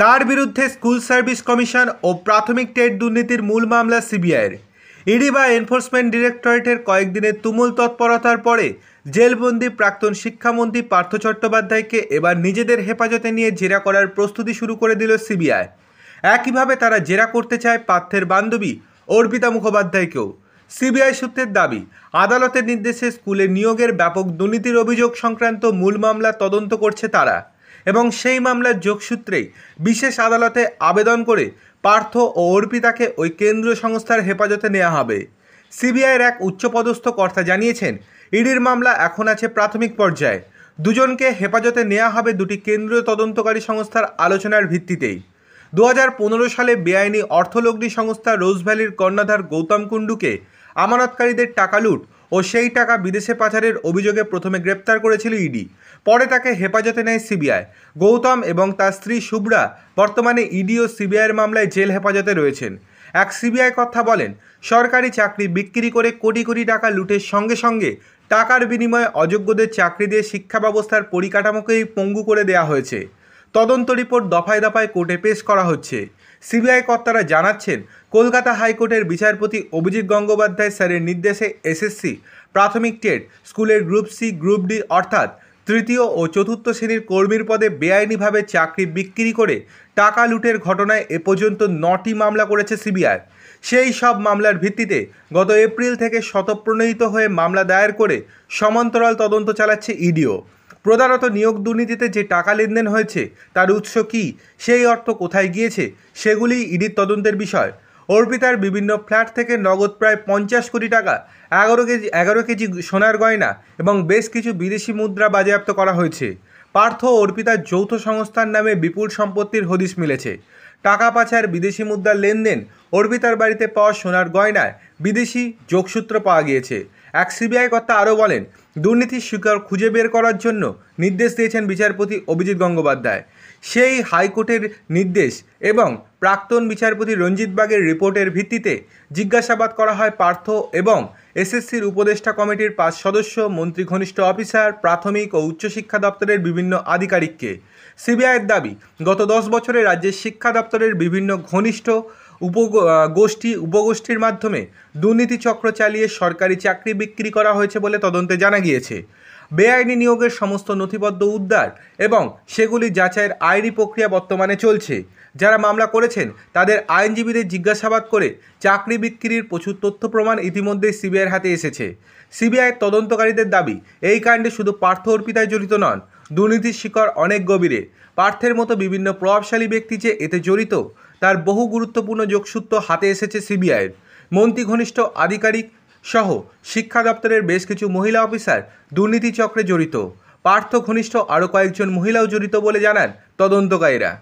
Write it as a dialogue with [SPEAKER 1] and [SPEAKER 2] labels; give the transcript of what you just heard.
[SPEAKER 1] তার বিরুদ্ধে school service commission ও প্রাথমিক টেট দুর্নীতির মূল মামলা সিবিআইয়ের ইডি বা এনফোর্সমেন্ট ডিরেক্টরেটের কয়েকদিনের তুমুল তৎপরতার পরে জেলবন্দি প্রাক্তন শিক্ষামন্ত্রী পার্থ চট্টোপাধ্যায়কে এবার নিজেদের হেফাজতে নিয়ে জেরা করার প্রস্তুতি শুরু করে দিল সিবিআই একইভাবে তারা জেরা করতে চায় পার্থের বান্ধবী অর্পিতা মুখোপাধ্যায়কেও সিবিআই সূত্রের দাবি আদালতের নির্দেশে স্কুলে নিয়োগের ব্যাপক দুর্নীতির অভিযোগ সংক্রান্ত মূল মামলা তদন্ত করছে তারা এবং সেই মামলার যোগসূত্রেই বিশেষ আদালতে আবেদন করে পার্থ ও অর্পিতাকে ওই কেন্দ্রীয় সংস্থার হেফাজতে নেওয়া হবে সিবিআইয়ের এক উচ্চপদস্থ কর্তা জানিয়েছেন ইডির মামলা এখন আছে প্রাথমিক পর্যায়ে দুজনকে হেফাজতে নেওয়া হবে দুটি কেন্দ্রীয় তদন্তকারী সংস্থার আলোচনার ভিত্তিতেই দু সালে বেআইনি অর্থলগ্নি সংস্থা রোজভ্যালির কর্ণাধার গৌতম কুণ্ডুকে আমানতকারীদের টাকা লুট ও সেই টাকা বিদেশে পাচারের অভিযোগে প্রথমে গ্রেপ্তার করেছিল ইডি পরে তাকে হেফাজতে নেয় সিবিআই গৌতম এবং তার স্ত্রী শুভ্রা বর্তমানে ইডি ও সিবিআইয়ের মামলায় জেল হেফাজতে রয়েছেন এক সিবিআই কথা বলেন সরকারি চাকরি বিক্রি করে কোটি কোটি টাকা লুটের সঙ্গে সঙ্গে টাকার বিনিময়ে অযোগ্যদের চাকরি দিয়ে শিক্ষা ব্যবস্থার পরিকাঠামোকেই পঙ্গু করে দেয়া হয়েছে তদন্ত রিপোর্ট দফায় দফায় কোর্টে পেশ করা হচ্ছে সিবিআই কর্তারা জানাচ্ছেন কলকাতা হাইকোর্টের বিচারপতি অভিজিৎ গঙ্গোপাধ্যায় স্যারের নির্দেশে এসএসসি প্রাথমিক টেট স্কুলের গ্রুপ সি গ্রুপ ডি অর্থাৎ তৃতীয় ও চতুর্থ শ্রেণীর কর্মীর পদে বেআইনিভাবে চাকরি বিক্রি করে টাকা লুটের ঘটনায় এ পর্যন্ত নটি মামলা করেছে সিবিআই সেই সব মামলার ভিত্তিতে গত এপ্রিল থেকে শতপ্রণোদিত হয়ে মামলা দায়ের করে সমান্তরাল তদন্ত চালাচ্ছে ইডিও প্রধানত নিয়োগ দুর্নীতিতে যে টাকা লেনদেন হয়েছে তার উৎস কি সেই অর্থ কোথায় গিয়েছে সেগুলি ইডির তদন্তের বিষয় অর্পিতার বিভিন্ন ফ্ল্যাট থেকে নগদ প্রায় পঞ্চাশ কোটি টাকা এগারো কেজি এগারো কেজি সোনার গয়না এবং বেশ কিছু বিদেশি মুদ্রা বাজেয়াপ্ত করা হয়েছে পার্থ অর্পিতার যৌথ সংস্থার নামে বিপুল সম্পত্তির হদিশ মিলেছে টাকা পাচার বিদেশি মুদ্রার লেনদেন অর্পিতার বাড়িতে পাওয়া সোনার গয়নায় বিদেশি যোগসূত্র পাওয়া গিয়েছে এক সিবিআই কর্তা আরও বলেন দুর্নীতির শিকার খুঁজে বের করার জন্য নির্দেশ দিয়েছেন বিচারপতি অভিজিৎ গঙ্গোপাধ্যায় সেই হাইকোর্টের নির্দেশ এবং প্রাক্তন বিচারপতি রঞ্জিত বাগের রিপোর্টের ভিত্তিতে জিজ্ঞাসাবাদ করা হয় পার্থ এবং এসএসসির উপদেষ্টা কমিটির পাঁচ সদস্য মন্ত্রী ঘনিষ্ঠ অফিসার প্রাথমিক ও উচ্চশিক্ষা দপ্তরের বিভিন্ন আধিকারিককে সিবিআইয়ের দাবি গত দশ বছরে রাজ্যের শিক্ষা দপ্তরের বিভিন্ন ঘনিষ্ঠ উপ গোষ্ঠী উপগোষ্ঠীর মাধ্যমে দুর্নীতি চক্র চালিয়ে সরকারি চাকরি বিক্রি করা হয়েছে বলে তদন্তে জানা গিয়েছে বেআইনি নিয়োগের সমস্ত নথিবদ্ধ উদ্ধার এবং সেগুলি যাচাইয়ের আইনি প্রক্রিয়া বর্তমানে চলছে যারা মামলা করেছেন তাদের আইনজীবীদের জিজ্ঞাসাবাদ করে চাকরি বিক্রির প্রচুর তথ্য প্রমাণ ইতিমধ্যেই সিবিআইয়ের হাতে এসেছে সিবিআইয়ের তদন্তকারীদের দাবি এই কাণ্ডে শুধু পার্থ অর্পিতায় জড়িত নন দুর্নীতির শিকড় অনেক গভীরে পার্থের মতো বিভিন্ন প্রভাবশালী ব্যক্তি যে এতে জড়িত তার বহু গুরুত্বপূর্ণ যোগসূত্র হাতে এসেছে সিবিআইয়ের মন্ত্রী ঘনিষ্ঠ আধিকারিক সহ শিক্ষা দপ্তরের বেশ কিছু মহিলা অফিসার দুর্নীতি চক্রে জড়িত পার্থ ঘনিষ্ঠ আরও কয়েকজন মহিলাও জড়িত বলে জানান তদন্তকারীরা